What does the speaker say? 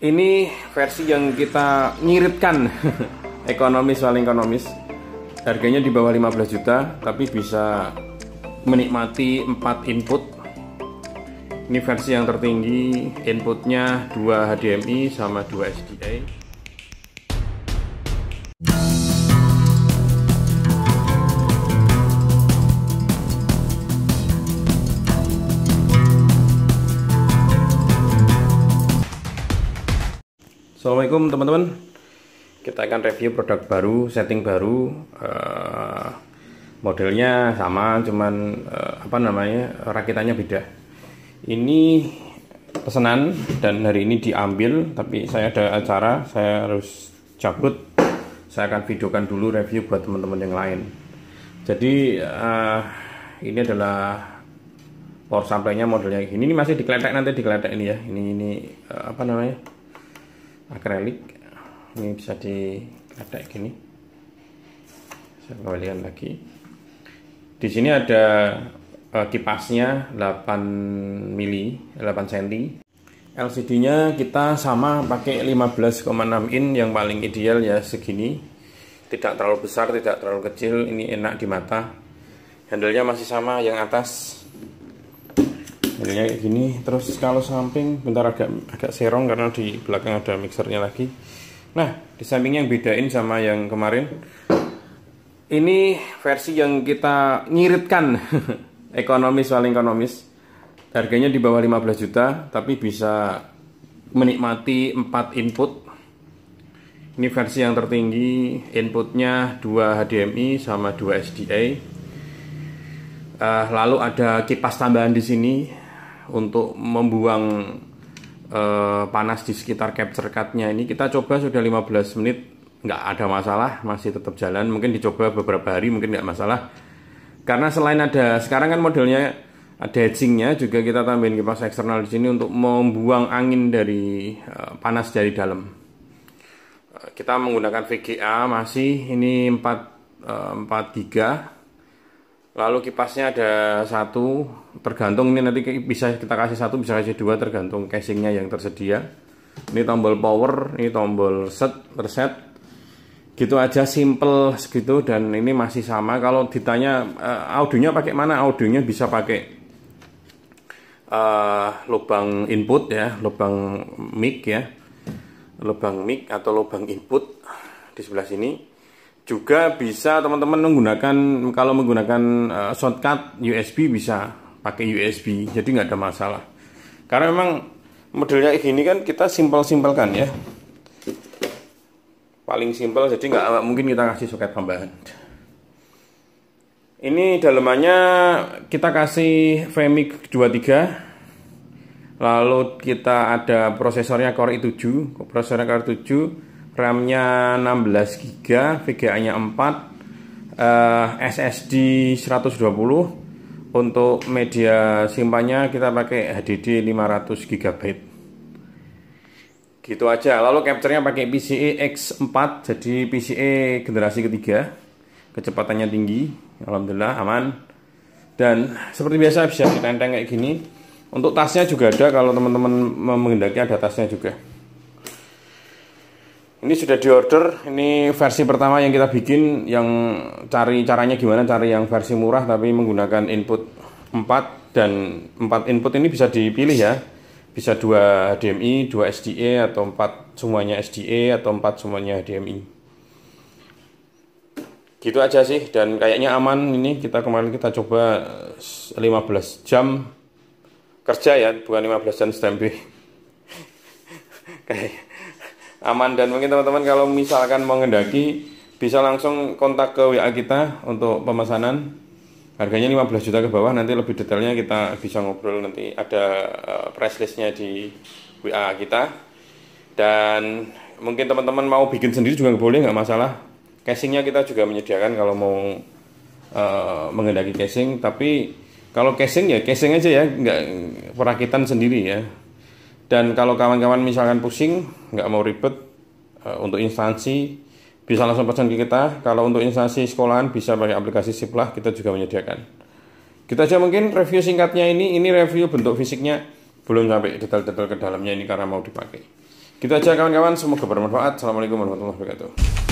ini versi yang kita ngiritkan ekonomis paling ekonomis harganya di bawah 15 juta tapi bisa menikmati 4 input ini versi yang tertinggi inputnya 2 HDMI sama 2 SDI Assalamualaikum teman-teman Kita akan review produk baru, setting baru uh, Modelnya sama, cuman uh, apa namanya, rakitannya beda Ini pesanan dan hari ini diambil Tapi saya ada acara, saya harus cabut Saya akan videokan dulu review buat teman-teman yang lain Jadi uh, ini adalah power supply modelnya ini, ini masih dikeletek nanti dikeletek ini ya ini ini apa namanya akrilik ini bisa ada gini saya kembalikan lagi di sini ada uh, kipasnya 8 mili 8 cm LCD-nya kita sama pakai 15,6 in yang paling ideal ya segini tidak terlalu besar tidak terlalu kecil ini enak di mata handlenya masih sama yang atas modelnya kayak gini terus kalau samping bentar agak agak serong karena di belakang ada mixernya lagi nah di samping yang bedain sama yang kemarin ini versi yang kita ngiritkan ekonomis paling ekonomis harganya di bawah 15 juta tapi bisa menikmati 4 input ini versi yang tertinggi inputnya 2 HDMI sama 2 SDA uh, eh, lalu ada kipas tambahan di sini untuk membuang eh, panas di sekitar capture cardnya ini kita coba sudah 15 menit nggak ada masalah masih tetap jalan mungkin dicoba beberapa hari mungkin nggak masalah karena selain ada sekarang kan modelnya ada hedgingnya juga kita tambahin kipas eksternal di sini untuk membuang angin dari eh, panas dari dalam eh, kita menggunakan VGA masih ini 4 eh, 43 lalu kipasnya ada satu tergantung ini nanti bisa kita kasih satu bisa kasih dua tergantung casingnya yang tersedia ini tombol power ini tombol set reset gitu aja simple segitu dan ini masih sama kalau ditanya uh, audionya pakai mana audionya bisa pakai uh, lubang input ya lubang mic ya lubang mic atau lubang input di sebelah sini juga bisa teman-teman menggunakan kalau menggunakan uh, shortcut USB bisa pakai USB jadi nggak ada masalah karena memang modelnya gini kan kita simpel-simpel kan ya paling simpel jadi nggak mungkin kita kasih soket tambahan ini dalamannya kita kasih Famic 23 lalu kita ada prosesornya Core i7 prosesornya Core i7 RAM-nya 16 GB, VGA-nya 4, uh, SSD 120. Untuk media simpannya kita pakai HDD 500 GB. Gitu aja. Lalu capture-nya pakai PCIe X4, jadi PCIe generasi ketiga. Kecepatannya tinggi, alhamdulillah aman. Dan seperti biasa bisa ditenteng kayak gini. Untuk tasnya juga ada kalau teman-teman menghendaki ada tasnya juga. Ini sudah diorder, ini versi pertama yang kita bikin yang cari caranya gimana cari yang versi murah tapi menggunakan input 4 dan 4 input ini bisa dipilih ya. Bisa 2 HDMI, 2 SDA atau 4 semuanya SDA atau 4 semuanya HDMI. Gitu aja sih dan kayaknya aman ini kita kemarin kita coba 15 jam kerja ya, bukan 15 jam standby. Kayak aman dan mungkin teman-teman kalau misalkan mau mengendaki bisa langsung kontak ke WA kita untuk pemesanan harganya 15 juta ke bawah nanti lebih detailnya kita bisa ngobrol nanti ada eh, press listnya di WA kita dan mungkin teman-teman mau bikin sendiri juga boleh nggak masalah casingnya kita juga menyediakan kalau mau uh, mengendaki casing tapi kalau casing ya casing aja ya nggak perakitan sendiri ya dan kalau kawan-kawan misalkan pusing, nggak mau ribet uh, untuk instansi bisa langsung pesan ke kita. Kalau untuk instansi sekolahan bisa pakai aplikasi Siplah, kita juga menyediakan. Kita aja mungkin review singkatnya ini, ini review bentuk fisiknya belum sampai detail-detail ke dalamnya ini karena mau dipakai. Kita aja kawan-kawan, semoga bermanfaat. Assalamualaikum warahmatullahi wabarakatuh.